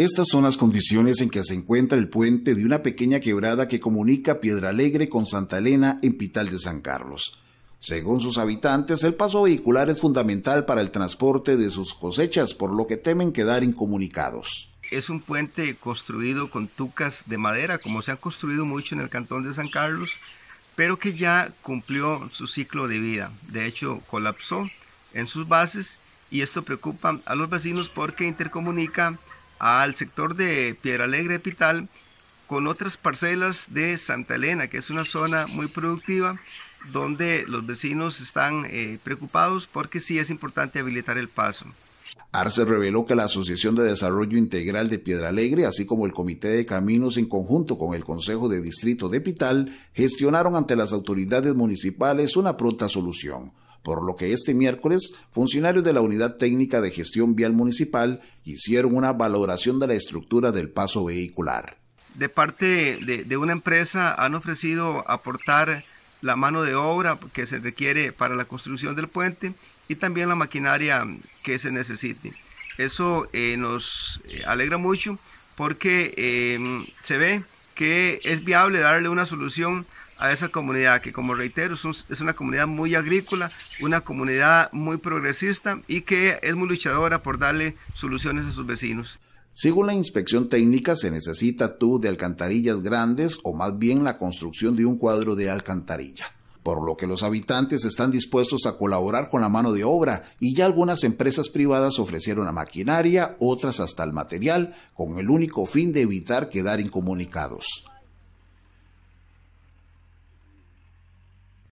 Estas son las condiciones en que se encuentra el puente de una pequeña quebrada que comunica Piedra Alegre con Santa Elena en Pital de San Carlos. Según sus habitantes, el paso vehicular es fundamental para el transporte de sus cosechas, por lo que temen quedar incomunicados. Es un puente construido con tucas de madera, como se han construido mucho en el cantón de San Carlos, pero que ya cumplió su ciclo de vida. De hecho, colapsó en sus bases y esto preocupa a los vecinos porque intercomunica al sector de Piedra Alegre Pital con otras parcelas de Santa Elena, que es una zona muy productiva donde los vecinos están eh, preocupados porque sí es importante habilitar el paso. Arce reveló que la Asociación de Desarrollo Integral de Piedra Alegre, así como el Comité de Caminos en conjunto con el Consejo de Distrito de Pital, gestionaron ante las autoridades municipales una pronta solución por lo que este miércoles funcionarios de la Unidad Técnica de Gestión Vial Municipal hicieron una valoración de la estructura del paso vehicular. De parte de, una empresa han ofrecido aportar la mano de obra que se requiere para la construcción del puente y también la maquinaria que se necesite. Eso eh, nos eh, alegra mucho porque eh, se ve que es viable darle una solución a esa comunidad que, como reitero, es, una comunidad muy agrícola, una comunidad muy progresista y que es muy luchadora por darle soluciones a sus vecinos. Según la inspección técnica, se necesita tú de alcantarillas grandes o más bien la construcción de un cuadro de alcantarilla por lo que los habitantes están dispuestos a colaborar con la mano de obra y ya algunas empresas privadas ofrecieron la maquinaria, otras hasta el material, con el único fin de evitar quedar incomunicados.